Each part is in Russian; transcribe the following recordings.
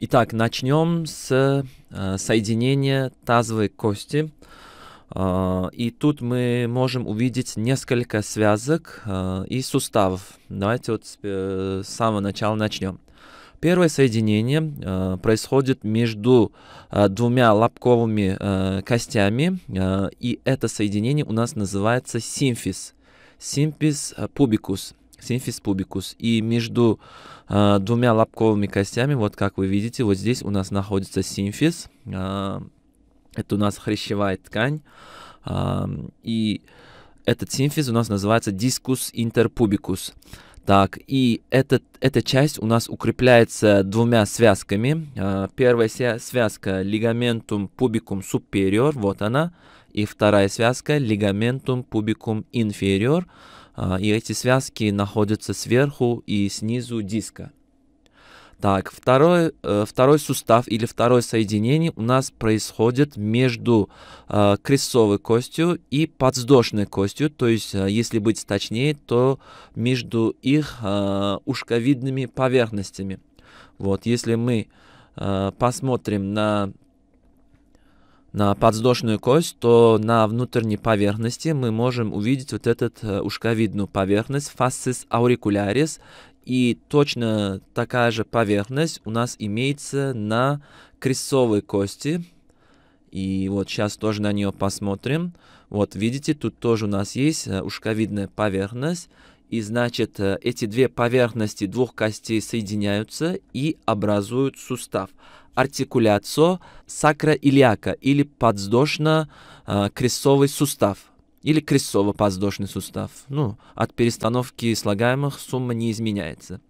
Итак, начнем с э, соединения тазовой кости. Э, и тут мы можем увидеть несколько связок э, и суставов. Давайте вот с самого начала начнем. Первое соединение э, происходит между э, двумя лобковыми э, костями, э, и это соединение у нас называется симфиз. Симфиз пубикус синфис пубикус. И между э, двумя лобковыми костями, вот как вы видите, вот здесь у нас находится синфис. Э, а, это у нас хрящевая ткань. Э, и этот синфис у нас называется дискус интерпубикус. Так, и этот, эта часть у нас укрепляется двумя связками. Первая связка лигаментум пубикум superior, вот она. И вторая связка лигаментум пубикум inferior. А, и эти связки находятся сверху и снизу диска. Так, второй, э, второй сустав или второе соединение у нас происходит между э, крестцовой костью и подвздошной костью, то есть, э, если быть точнее, то между их ушковидными поверхностями. Вот, если мы посмотрим на на подвздошную кость, то на внутренней поверхности мы можем увидеть вот этот э, ушковидную поверхность фасцис аурикулярис, и точно такая же поверхность у нас имеется на крестцовой кости. И вот сейчас тоже на нее посмотрим. Вот видите, тут тоже у нас есть э, ушковидная поверхность. И значит, э, эти две поверхности двух костей соединяются и образуют сустав. Артикуляцию сакроилиака или подвздошно-крестцовый э, сустав или крестово-подвздошный сустав. Ну, от перестановки слагаемых сумма не изменяется.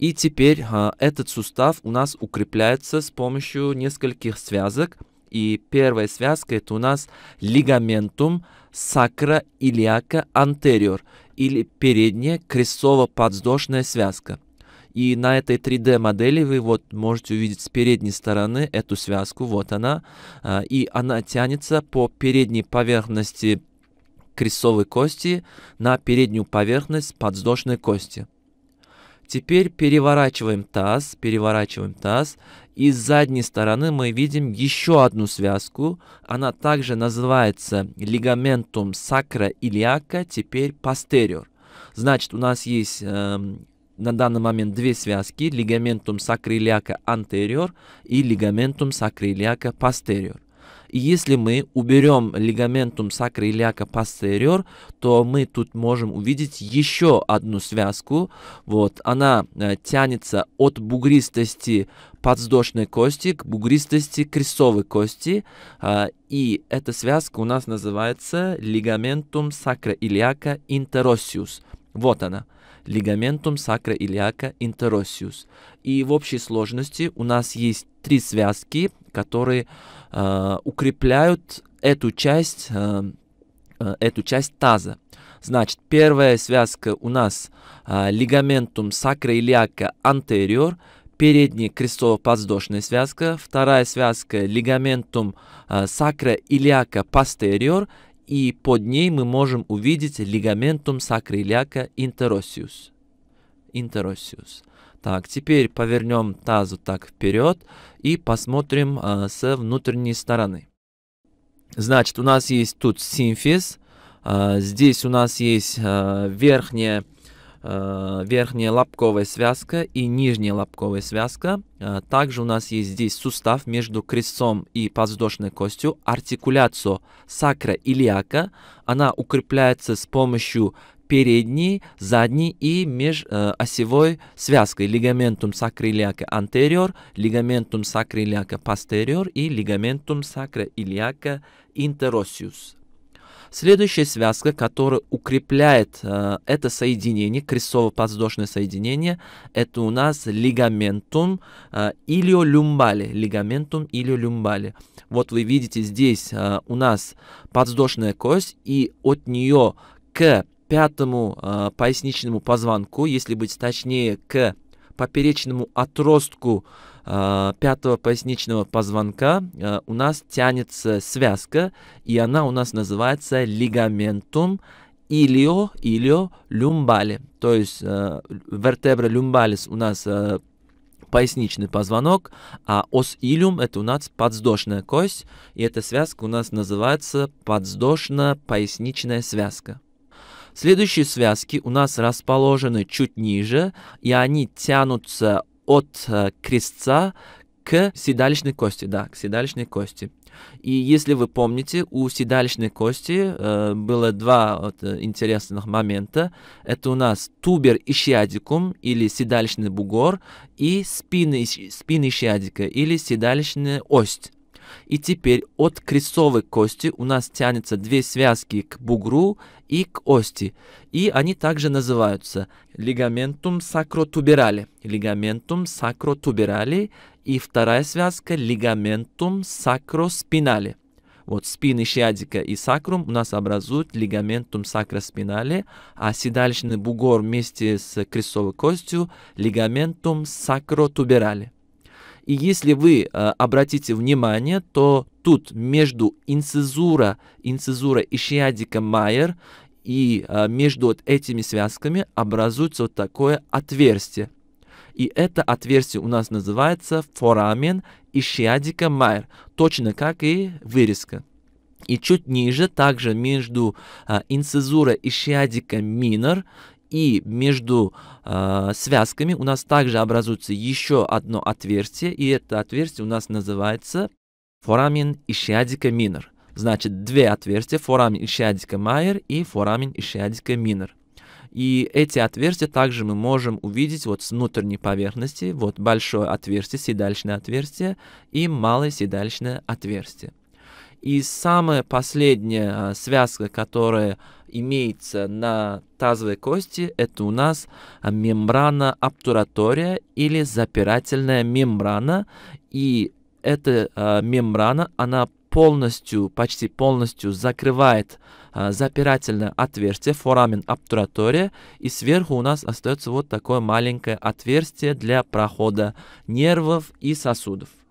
И теперь а, этот сустав у нас укрепляется с помощью нескольких связок. И первая связка это у нас лигаментум сакроилиака антериор или передняя крестово-подвздошная связка. И на этой 3D модели вы вот можете увидеть с передней стороны эту связку, вот она, а, и она тянется по передней поверхности крестовой кости на переднюю поверхность подвздошной кости. Теперь переворачиваем таз, переворачиваем таз. И с задней стороны мы видим еще одну связку. Она также называется лигаментум сакра илиака, теперь постериор. Значит, у нас есть э, на данный момент две связки. Лигаментум сакроилиака антериор и лигаментум сакроилиака постериор. И если мы уберем лигаментум сакроилиака пастериор, то мы тут можем увидеть еще одну связку. Вот, она э, тянется от бугристости подвздошной кости к бугристости крестовой кости. Э, и эта связка у нас называется лигаментум сакроилиака интеросиус. Вот она лигаментум сакроилиака интеросиус. И в общей сложности у нас есть три связки, которые э, укрепляют эту часть, э, э, эту часть таза. Значит, первая связка у нас э, лигаментум сакроилиака антериор, передняя крестово-подвздошная связка, вторая связка лигаментум э, сакроилиака постериор, и под ней мы можем увидеть лигаментум сакроилиака интеросиус. Интеросиус. Так, теперь повернем тазу так вперед и посмотрим э, с внутренней стороны. Значит, у нас есть тут симфиз, э, а, здесь у нас есть э, верхняя, э, верхняя лобковая связка и нижняя лобковая связка. Э, также у нас есть здесь сустав между крестцом и подвздошной костью, артикуляцию сакра илиака. Она укрепляется с помощью передней, задней и межосевой э, связкой лигаментум сакроилиака anterior, лигаментум сакроилиака posterior и лигаментум сакроилиака интеросиус. Следующая связка, которая укрепляет э, это соединение, крестово-подвздошное соединение, это у нас лигаментум э, илиолюмбали. Лигаментум илиолюмбали. Вот вы видите здесь э, у нас подвздошная кость, и от нее к пятому э, поясничному позвонку, если быть точнее, к поперечному отростку э, пятого поясничного позвонка э, у нас тянется связка, и она у нас называется лигаментум илио илио люмбали. То есть э, вертебра люмбалис у нас э, поясничный позвонок, а ос илиум это у нас подвздошная кость, и эта связка у нас называется подвздошно-поясничная связка. Следующие связки у нас расположены чуть ниже, и они тянутся от э, крестца к седалищной кости, да, к седалищной кости. И если вы помните, у седалищной кости э, было два вот, э, интересных момента. Это у нас тубер ищиадикум или седалищный бугор и спина, спина ищиадика или седалищная ось. И теперь от крестовой кости у нас тянется две связки к бугру и к ости. И они также называются лигаментум сакротуберали. Лигаментум сакротуберали. И вторая связка лигаментум сакроспинали. Вот спины щадика и сакрум у нас образуют лигаментум сакроспинали, а седалищный бугор вместе с крестовой костью лигаментум сакротуберали. И если вы э, обратите внимание, то тут между инцезура, инцезура ишиадика майер и э, между вот этими связками образуется вот такое отверстие. И это отверстие у нас называется форамен ишиадика майер, точно как и вырезка. И чуть ниже, также между э, инцезура ишиадика минор и между э, связками у нас также образуется еще одно отверстие, и это отверстие у нас называется форамин ишиадика минор. Значит, две отверстия, форамин ишиадика майер и форамин ишиадика минор. И эти отверстия также мы можем увидеть вот с внутренней поверхности, вот большое отверстие, седалищное отверстие и малое седалищное отверстие. И самая последняя а, связка, которая имеется на тазовой кости, это у нас мембрана обтуратория или запирательная мембрана. И эта э, мембрана, она полностью, почти полностью закрывает э, запирательное отверстие, форамен обтуратория, и сверху у нас остается вот такое маленькое отверстие для прохода нервов и сосудов.